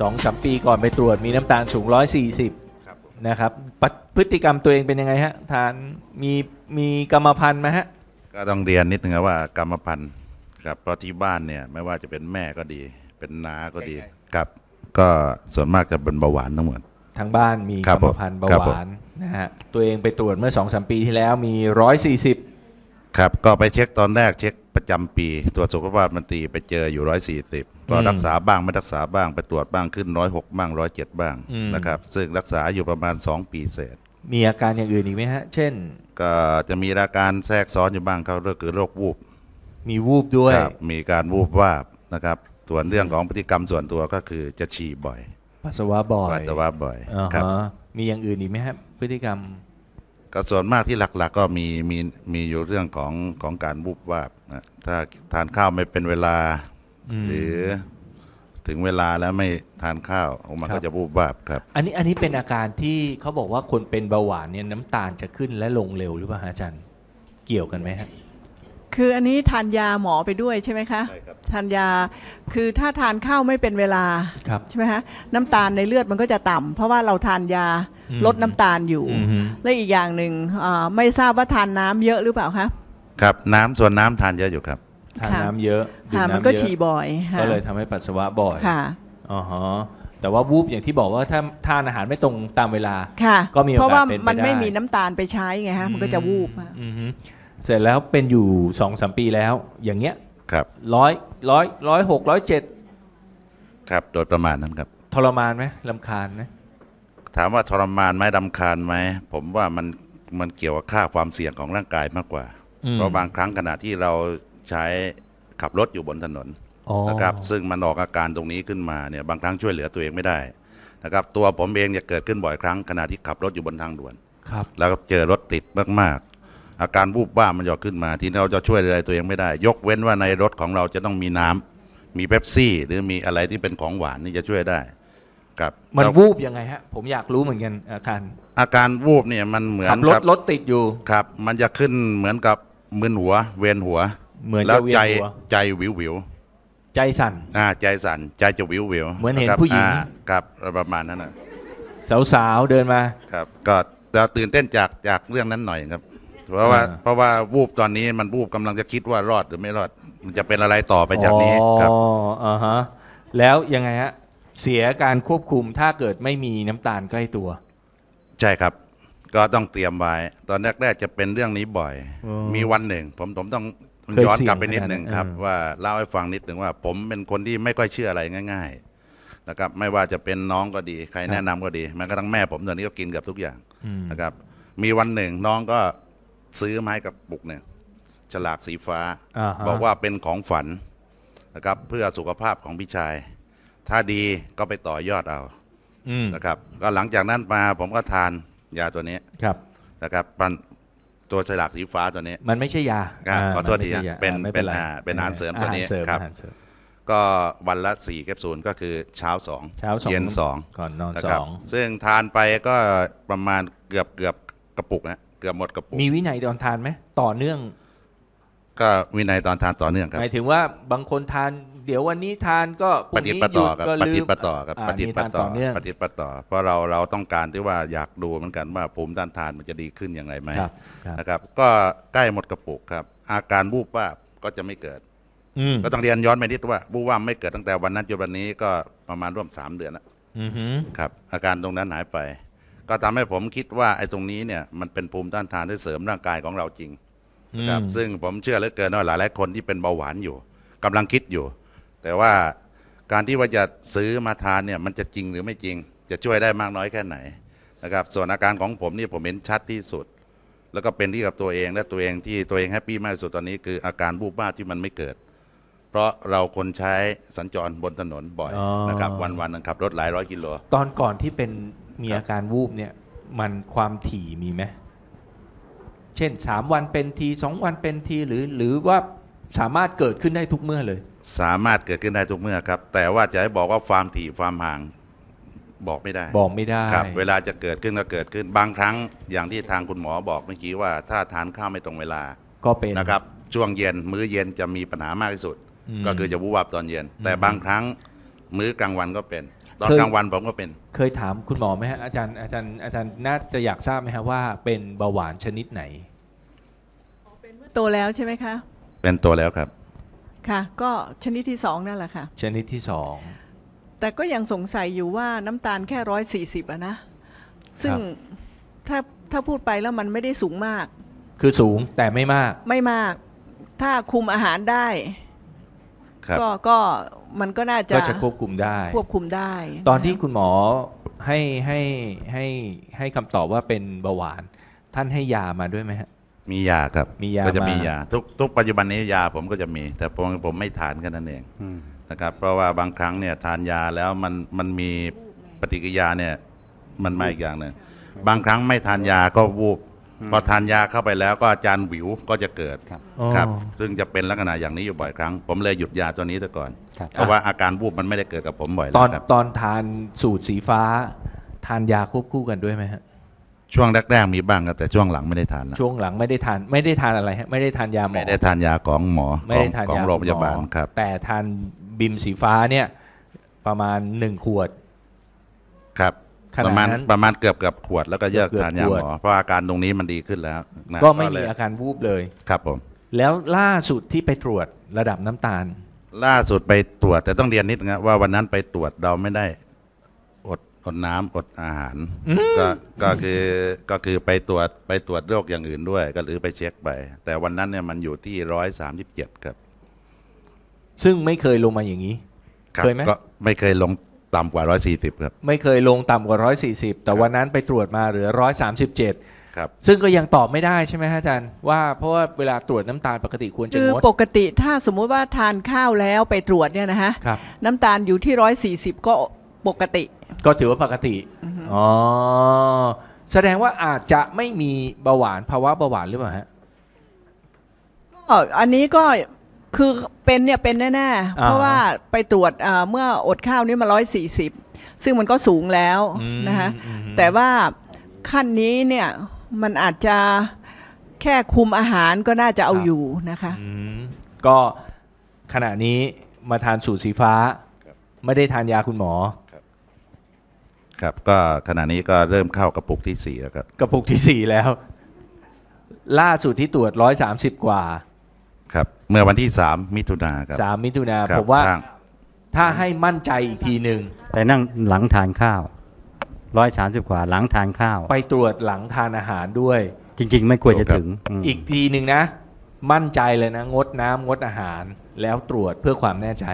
สองสามปีก่อนไปตรวจมีน้ำตาลสูงร้อยสี่สิบนะครับพฤติกรรมตัวเองเป็นยังไงฮะทานมีมีกรรมพันธุ์ไหมฮะก็ต้องเรียนนิดนึงว่า กรรมพันธุ์ครับเพราะที่บ้านเนี่ยไม่ว่าจะเป็นแม่ก็ดีเป็นน้าก็ดีครับก็ส่วนมากจะเป็นเบาหวานทั้งหมดทางบ้านมีกรรมพันธุ์เบาหวานนะฮะตัวเองไปตรวจเมื่อสองสามปีที่แล้วมีร้อยสี่สิบครับ ก็ไปเช็คตอนแรกเช็คประจำปีตรวจสุขภาพมันตีไปเจออยู่ร้อยสี่สิบก็รักษาบ้างไม่รักษาบ้าง ไปตรวจบ้างขึ้นร้อยหกบ้างร้อยเจ็ดบ้างนะครับ ซึ่งรักษาอยู่ประมาณสองปีเศษ มีอาการอย่างอื่นอีกไหมฮะ เช่น ก็จะมีอาการแทรกซ้อนอยู่บ้าง เขาเรื่องคือโรควูบมีวูบด้วยมีการวูบวาบนะครับ ส่วนเรื่องของพฤติกรรมส่วนตัวก็คือจะฉี่บ่อยปัสสาวะบ่อยปัสสาวะบ่อยครับมีอย่างอื่นอีกไหมฮะพฤติกรรมก็ส่วนมากที่หลักๆก็มีมีมีอยู่เรื่องของของการบุบวาบนะถ้าทานข้าวไม่เป็นเวลาหรือถึงเวลาแล้วไม่ทานข้าวมันก็จะบุบวาบครับอันนี้อันนี้เป็นอาการที่เขาบอกว่าคนเป็นเบาหวานเนี่ยน้ำตาลจะขึ้นและลงเร็วหรือเปล่าอาจารย์เกี่ยวกันไหมฮะคืออันนี้ทานยาหมอไปด้วยใช่ไหมคะใช่ครับทานยา คือถ้าทานข้าวไม่เป็นเวลาครับใช่ไหมคะน้ำตาลในเลือดมันก็จะต่ำเพราะว่าเราทานยาลดน้ำตาลอยู่ และอีกอย่างหนึ่งไม่ทราบว่าทานน้ำเยอะหรือเปล่าคะครับน้ำส่วนน้ำทานเยอะอยู่ครับ ทานน้ำเยอะดื่มน้ำเันะก็ฉี่บ่อยก็เลยทำให้ปัสสาวะบ่อยค่ะอ๋อฮะแต่ว่าวูบอย่างที่บอกว่าถ้าทานอาหารไม่ตรงตามเวลาค่ะ ก็มีโอกาสเพราะว่าเพราะว่ามันไม่มีน้ำตาลไปใช้ไงฮะมันก็จะวูบออฮึเสร็จแล้วเป็นอยู่สองสามปีแล้วอย่างเงี้ย ครับร้อยร้อยร้อยหกร้อยเจ็ดครับโดยประมาณนั้นครับทรมานไหมลำคาญไหมถามว่าทรมานไหมลำคาญไหมผมว่ามันมันเกี่ยวกับค่าความเสี่ยงของร่างกายมากกว่าเพราะบางครั้งขณะที่เราใช้ขับรถอยู่บนถนนนะครับซึ่งมันออกอาการตรงนี้ขึ้นมาเนี่ยบางครั้งช่วยเหลือตัวเองไม่ได้นะครับตัวผมเองจะเกิดขึ้นบ่อยครั้งขณะที่ขับรถอยู่บนทางด่วนครับแล้วก็เจอรถติดมากอาการบูบบ้ามันจะขึ้นมาที่เราจะช่วยอะไรตัวเองไม่ได้ ยกเว้นว่าในรถของเราจะต้องมีน้ำ มีเบปซี่ หรือมีอะไรที่เป็นของหวานนี่จะช่วยได้ ครับมันวูบยังไงฮะผมอยากรู้เหมือนกัน อาการอาการวูบเนี่ยมันเหมือนรถรถติดอยู่ครับ มันจะขึ้นเหมือนกับมึนหัว เวียนหัว เหมือนแล้วใจใจวิววิวใจสั่นอ่าใจสั่นใจจะวิววิวเหมือนเห็นผู้หญิงครับประมาณนั้นนะสาวๆเดินมา ครับ ก็จะตื่นเต้นจากจากเรื่องนั้นหน่อยครับเพราะว่าเพราะว่าวูบตอนนี้มันวูบกำลังจะคิดว่ารอดหรือไม่รอดมันจะเป็นอะไรต่อไปจากนี้ครับอ๋ออ่าฮะแล้วยังไงฮะ เสียการควบคุมถ้าเกิดไม่มีน้ำตาลใกล้ตัว ใช่ครับ ก็ต้องเตรียมไว้ตอนแรกๆจะเป็นเรื่องนี้บ่อยอมีวันหนึ่งผมผมต้องย้อนกลับไปนิดหนึ่งครับ ว่าเล่าให้ฟังนิดหนึ่งว่า ผมเป็นคนที่ไม่ค่อยเชื่ออะไรง่ายๆ นะครับ ไม่ว่าจะเป็นน้องก็ดีใครแนะนำก็ดีแม้กระทั่งแม่ผมตอนนี้ก็กินเกับทุกอย่างนะครับ มีวันหนึ่งน้องก็ซื้อไม้กระปุกเนี่ย ฉลากสีฟ้าบอกว่าเป็นของฝันนะครับ เพื่อสุขภาพของพี่ชาย ถ้าดีก็ไปต่อยอดเอานะครับ ก็หลังจากนั้นมาผมก็ทานยาตัวนี้ครับนะครับปันตัวฉลากสีฟ้าตัวนี้ มันไม่ใช่ยาขอโทษทีเป็นเป็นเป็นอาหารเสริมตัวนี้ครับก็วันละสี่แคปซูลก็คือเช้าสองเย็นสองก่อนนอนสองซึ่งทานไปก็ประมาณเกือบเกือบกระปุกนะกือบหมดกระปุกมีวินัยตอนทานไหม ต่อเนื่อง ก็วินัยตอนทานต่อเนื่องครับหมายถึงว่าบางคนทาน เดี๋ยววันนี้ทานก็ปฏิปต่อครับปฏิปต่อครับปฏิปต่อปฏิปต่อ เพราะเรา เราต้องการที่ว่าอยากดูเหมือนกันว่าภูมิต้านทานมันจะดีขึ้นอย่างไรไหมนะครับ ก็ใกล้หมดกระปุกครับ อาการวูบว่าก็จะไม่เกิดก็ต้องเรียนย้อนไปนิดว่าวูบว่าไม่เกิดตั้งแต่วันนั้นจนวันนี้ก็ประมาณร่วมสามเดือนแล้วครับอาการตรงนั้นหายไปก็ทำให้ผมคิดว่าไอ้ตรงนี้เนี่ยมันเป็นภูมิต้านทานที่เสริมร่างกายของเราจริงนะครับซึ่งผมเชื่อเหลือเกินว่าหลายหลายคนที่เป็นเบาหวานอยู่ กำลังคิดอยู่ แต่ว่าการที่ว่าจะซื้อมาทานเนี่ยมันจะจริงหรือไม่จริง จะช่วยได้มากน้อยแค่ไหนนะครับ ส่วนอาการของผมนี่ผมเห็นชัดที่สุด แล้วก็เป็นที่กับตัวเองและตัวเองที่ตัวเองแฮปปี้มากที่สุดตอนนี้ คืออาการบูบบ้าที่มันไม่เกิด เพราะเราคนใช้สัญจรบนถนนบ่อยนะครับวันวันขับรถหลายร้อยกิโลตอนก่อนที่เป็นมีอาการวูบเนี่ยมันความถี่มีไหมเช่นสามวันเป็นทีสองวันเป็นทีหรือ หรือว่าสามารถเกิดขึ้นได้ทุกเมื่อเลย สามารถเกิดขึ้นได้ทุกเมื่อครับแต่ว่าจะให้บอกว่าความถี่ความห่างบอกไม่ได้บอกไม่ได้ครับ เวลาจะเกิดขึ้นก็เกิดขึ้นบางครั้งอย่างที่ทางคุณหมอบอกเมื่อกี้ว่า ถ้าทานข้าวไม่ตรงเวลา ก็เป็นนะครับช่วงเย็นมื้อเย็นจะมีปัญหามากที่สุดก็คือจะวูบวับตอนเย็น แต่บางครั้งมื้อกลางวันก็เป็นอนกลางวันผมก็เป็น เคยถามคุณหมอไหมฮะอาจารย์อาจารย์อาจารย์น่าจะอยากทราบไหมฮะว่าเป็นเบาหวานชนิดไหนเเป็นมื่อโตแล้วใช่ไหมคะเป็นตัวแล้วครับ ค่ะ ก็ชนิดที่สองนั่นแหละค่ะชนิดที่สองแต่ก็ยังสงสัยอยู่ว่าน้ำตาลแค่ร้อยสี่สิบอะนะ ซึ่งถ้าถ้าพูดไปแล้วมันไม่ได้สูงมาก คือสูงแต่ไม่มาก ไม่มาก ถ้าคุมอาหารได้ก็ก็มันก็น่าจะก็จะควบคุมได้ควบคุมได้ ตอนที่คุณหมอให้ให้ให้ให้คำตอบว่าเป็นเบาหวานท่านให้ยามาด้วยไหมฮะ มียาครับมียาก็จะมียาทุกทุกปัจจุบันนี้ยาผมก็จะมี แต่ผมผมไม่ทานกันนั่นเองนะครับเพราะว่าบางครั้งเนี่ยทานยาแล้วมันมันมีปฏิกิริยาเนี่ยมันมาอีกอย่างหนึ่งบางครั้งไม่ทานยาก็วูบพอทานยาเข้าไปแล้วก็อาจารย์หวิวก็จะเกิดครับ ซึ่งจะเป็นลักษณะอย่างนี้อยู่บ่อยครั้ง ผมเลยหยุดยาตัวนี้แต่ก่อนเพราะว่าอาการ วูบมันไม่ได้เกิดกับผมบ่อยตอน ตอนทานสูตรสีฟ้า ทานยาควบคู่กันด้วยไหมฮะช่วงแรก ๆ มีบ้างครับแต่ช่วงหลังไม่ได้ทานแล้วช่วงหลังไม่ได้ทานไม่ได้ทานอะไรฮะไม่ได้ทานยาหมอไม่ได้ทานยาของหมอไม่ได้ทานของยาโรงพยาบาลครับ แต่ทานบิมสีฟ้าเนี่ยประมาณหนึ่งขวด ครับประมาณประมาณเกือบเกือบขวดแล้วก็เยอะทานยาหมอเพราะอาการตรงนี้มันดีขึ้นแล้วก็ไม่มีอาการวูบเลยครับผม แล้วล่าสุดที่ไปตรวจระดับน้ำตาลล่าสุดไปตรวจแต่ต้องเรียนนิดนะว่าวันนั้นไปตรวจเราไม่ได้อดอดน้ำอดอาหาร ก็ก็คือก็คือไปตรวจไปตรวจโรคอย่างอื่นด้วย ก็หรือไปเช็คไป แต่วันนั้นเนี่ยมันอยู่ที่ร้อยสามสิบเจ็ดครับ ซึ่งไม่เคยลงมาอย่างนี้เคยไหมก็ไม่เคยลงต่ำกว่าร้อยสี่สิบครับ ไม่เคยลงต่ำกว่าร้อยสี่สิบแต่วันนั้นไปตรวจมาเหลือร้อยสสามิบเจ็ดครับซึ่งก็ยังตอบไม่ได้ใช่ไหมฮะอาจารย์ว่าเพราะว่าเวลาตรวจน้ำตาลปกติควรจะคืองดปกติถ้าสมมุติว่าทานข้าวแล้วไปตรวจเนี่ยนะฮะน้ำตาลอยู่ที่ร้อยสี่สิบก็ปกติ ก็ถือว่าปกติอ๋อ แสดงว่าอาจจะไม่มีเบาหวานภาวะเบาหวานหรือเปล่าฮะก็อันนี้ก็คือเป็นเนี่ยเป็นแน่ๆ่เพราะว่าไปตรวจเมื่ออดข้าวนี่มาร้อยสี่สิบซึ่งมันก็สูงแล้วนะคะแต่ว่าขั้นนี้เนี่ยมันอาจจะแค่คุมอาหารก็น่าจะเอาอยู่นะคะก็ขณะนี้มาทานสูตรสีฟ้า ไม่ได้ทานยาคุณหมอครับก็ขณะนี้ก็เริ่มเข้ากระปุกที่สี่แล้วครับกระปุกที่สี่แล้ว ล่าสุดที่ตรวจร้อยสามสิบกว่า ครับ เมื่อวันที่สามมิถุนาครับสามมิถุนาผมว่าถ้าให้มั่นใจอีกทีหนึ่งไปนั่งหลังทานข้าวร้อยสามสิบกว่าหลังทานข้าว ไปตรวจหลังทานอาหารด้วย จริงๆ ไม่ควรจะถึง อีกทีหนึ่งนะ มั่นใจเลยนะงดน้ำงดอาหารแล้วตรวจเพื่อความแน่ใจ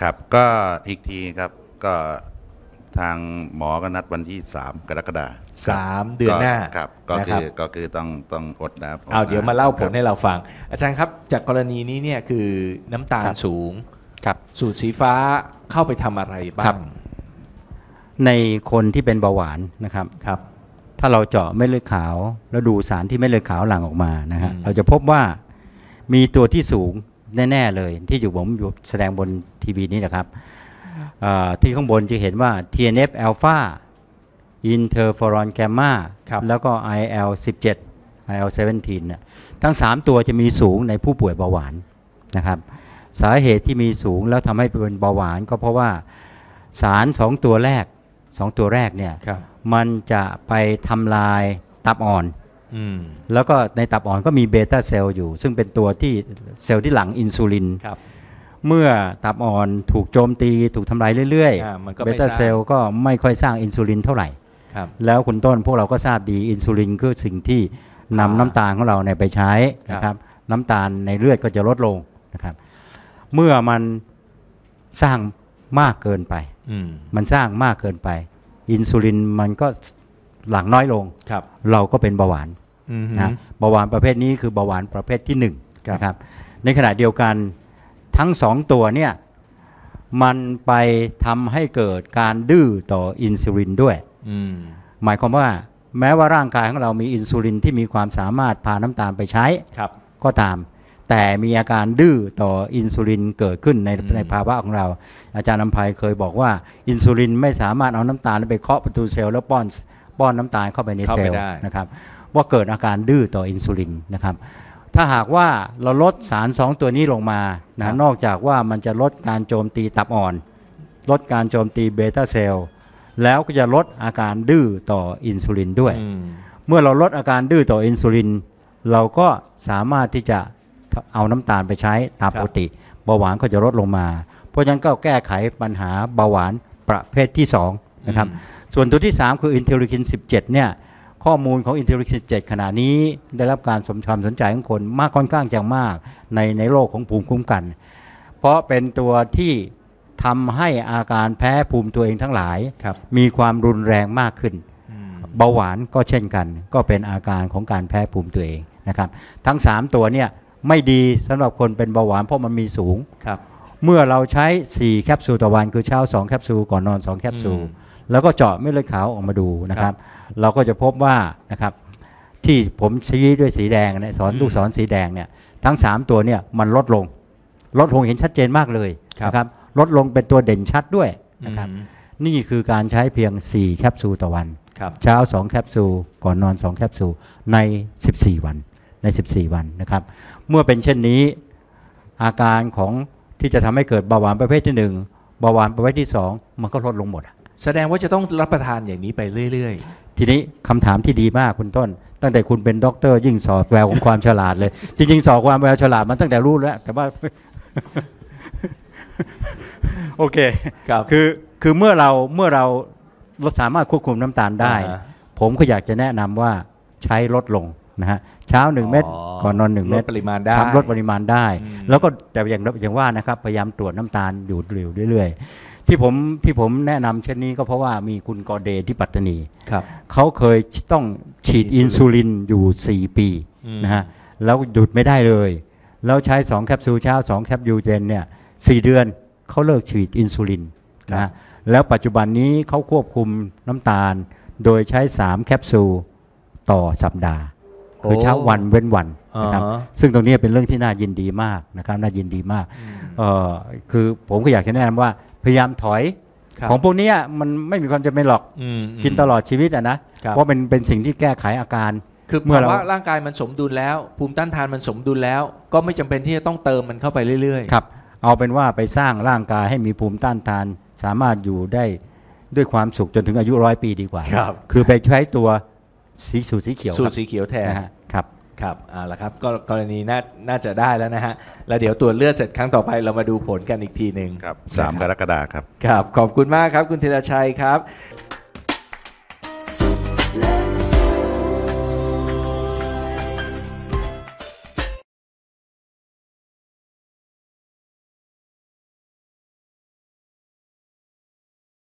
ครับก็อีกทีครับก็ทางหมอก็นัดวันที่สามกรกฎาคมสามเดือนหน้าครับ ก็คือก็คือต้องต้องอดน้ำเอาเดี๋ยวมาเล่าผลให้เราฟัง อาจารย์ครับจากกรณีนี้เนี่ยคือน้ำตาลสูงครับสูตรสีฟ้าเข้าไปทำอะไรบ้างในคนที่เป็นเบาหวานนะครับครับถ้าเราเจาะเม็ดเลือดขาวแล้วดูสารที่เม็ดเลือดขาวหลั่งออกมานะครับเราจะพบว่ามีตัวที่สูงแน่ๆเลยที่อยู่ผมอยู่แสดงบนทีวีนี้นะครับที่ข้างบนจะเห็นว่า TNF a l p h a interferon gamma ครับแล้วก็ IL 17 IL 17เนี่ยทั้ง 3 ตัวจะมีสูงในผู้ป่วยเบาหวานนะครับสาเหตุที่มีสูงแล้วทำให้เป็นเบาหวาน ก็เพราะว่าสาร 2 ตัวแรกสองตัวแรกเนี่ยมันจะไปทำลายตับอ่อนแล้วก็ในตับอ่อนก็มีเบต้าเซลล์อยู่ซึ่งเป็นตัวที่เซลล์ที่หลังอินซูลินเมื่อตับอ่อนถูกโจมตีถูกทำลายเรื่อย ๆ เบต้าเซลล์ก็ไม่ค่อยสร้างอินซูลินเท่าไหร่แล้วคุณต้นพวกเราก็ทราบดีอินซูลินคือสิ่งที่นำน้ำตาลของเราเนี่ยไปใช้นะครับน้ำตาลในเลือดก็จะลดลงนะครับเมื่อมันสร้างมากเกินไปมันสร้างมากเกินไป อินซูลินมันก็หลั่งน้อยลงรเราก็เป็นเบาหวานนะเบาหวานประเภทนี้คือเบาหวานประเภทที่หนึ่งนะครับ ในขณะเดียวกันทั้งสองตัวเนี่ย มันไปทำให้เกิดการดื้อต่ออินซูลินด้วยหมายความว่า แม้ว่าร่างกายของเรามีอินซูลินที่มีความสามารถพาน้ำตาลไปใช้ก็ตามแต่มีอาการดื้อต่ออินซูลินเกิดขึ้นในในภาวะของเรา อาจารย์นำภัยเคยบอกว่าอินซูลินไม่สามารถเอาน้ำตาลไปเคาะประตูเซลล์แล้วป้อน ป้อนน้ำตาลเข้าไปในเซลล์นะครับ ว่าเกิดอาการดื้อต่ออินซูลินนะครับ ถ้าหากว่าเราลดสาร 2 ตัวนี้ลงมานะนอกจากว่ามันจะลดการโจมตีตับอ่อน ลดการโจมตีเบต้าเซลล์แล้วก็จะลดอาการดื้อต่ออินซูลินด้วย เมื่อเราลดอาการดื้อต่ออินซูลิน เราก็สามารถที่จะเอาน้ำตาลไปใช้ตามปกติ เบาหวานก็จะลดลงมา เพราะฉะนั้นก็แก้ไขปัญหาเบาหวานประเภทที่2นะครับ ส่วนตัวที่ 3 คืออินเท์ลิคิน17เนี่ยข้อมูลของอินเท์ลิคิน17 ขณะนี้ได้รับการสมความสนใจของคนมากค่อนข้างจงมากในในโลกของภูมิคุ้มกัน เพราะเป็นตัวที่ทำให้อาการแพ้ภูมิตัวเองทั้งหลาย มีความรุนแรงมากขึ้นเบาหวานก็เช่นกัน ก็เป็นอาการของการแพ้ภูมิตัวเองนะครับ ทั้ง 3 ตัวเนี่ยไม่ดีสำหรับคนเป็นเบาหวานเพราะมันมีสูงครับเมื่อเราใช้ 4 แคปซูลต่อวันคือเช้า 2 แคปซูลก่อนนอน 2 แคปซูลแล้วก็เจาะเม็ดเลือดขาวออกมาดูนะครับเราก็จะพบว่านะครับที่ผมชี้ด้วยสีแดงเนี่ยสอนลูกอนสีแดงเนี่ยทั้ง 3 ตัวเนี่ย มันลดลงลดลงเห็นชัดเจนมากเลยนะครับลดลงเป็นตัวเด่นชัดด้วยนะครับนี่คือการใช้เพียง 4 แคปซูลต่อวันเช้า 2 แคปซูลก่อนนอน 2 แคปซูลใน 14 วันใน 14 วันนะครับ เมื่อเป็นเช่นนี้อาการของที่จะทำให้เกิดเบาหวานประเภทที่1เบาหวานประเภทที่ 2 มันก็ลดลงหมด แสดงว่าจะต้องรับประทานอย่างนี้ไปเรื่อยๆ ทีนี้คำถามที่ดีมากคุณต้น ตั้งแต่คุณเป็นด็อกเตอร์ยิ่งสอดแววของความฉลาดเลย จริงๆ สอดความแววฉลาดมันตั้งแต่รู้แล้วแต่ว่าโอเคครับคือคือเมื่อเราเมื่อเราเราสามารถควบคุมน้ำตาลได้ ผมก็อยากจะแนะนำว่าใช้ลดลงนะฮะเช้า 1 เม็ดก่อนนอน1เม็ดลดปริมาณได้ลดปริมาณได้ แล้วก็แต่อย่างอย่างว่านะครับพยายามตรวจน้ำตาลอยู่เรื่อยๆ ที่ผมที่ผมแนะนำเช่นนี้ก็เพราะว่ามีคุณกอเดที่ปัตตานีครับเขาเคยต้องฉีดอินซูลินอยู่ 4 ปีนะฮะแล้วหยุดไม่ได้เลย แล้วใช้ 2 แคปซูลเช้า2แคปยูเจนเนี่ยสเดือนเขาเลิกฉีดอินซูลินนะแล้วปัจจุบันนี้เขาควบคุมน้ำตาลโดยใช้3แคปซูลต่อสัปดาห์คือเช้าวันเว้นวันนะครับ ซึ่งตรงนี้เป็นเรื่องที่น่ายินดีมากนะครับ น่ายินดีมากคือผมก็อยากจะแนะนำว่า พยายามถอย ของพวกนี้มันไม่มีความจำเป็นหรอกกินตลอดชีวิตอะนะ เพราะเป็นเป็นสิ่งที่แก้ไขอาการ คือเมื่อว่าร่างกายมันสมดุลแล้ว ภูมิต้านทานมันสมดุลแล้ว ก็ไม่จำเป็นที่จะต้องเติมมันเข้าไปเรื่อยๆครับเอาเป็นว่าไปสร้างร่างกายให้มีภูมิต้านทาน สามารถอยู่ได้ด้วยความสุขจนถึงอายุร้อยปีดีกว่าครับคือไปใช้ตัวสีสูดสีเขียวสูดสีเขียวแทนครับครับเอาละครับก็กรณีน่าน่าจะได้แล้วนะฮะ แล้วเดี๋ยวตรวจเลือดเสร็จครั้งต่อไปเรามาดูผลกันอีกทีหนึ่งครับสามกรกฎาคมครับครับ ขอบคุณมากครับคุณธีรชัยครับ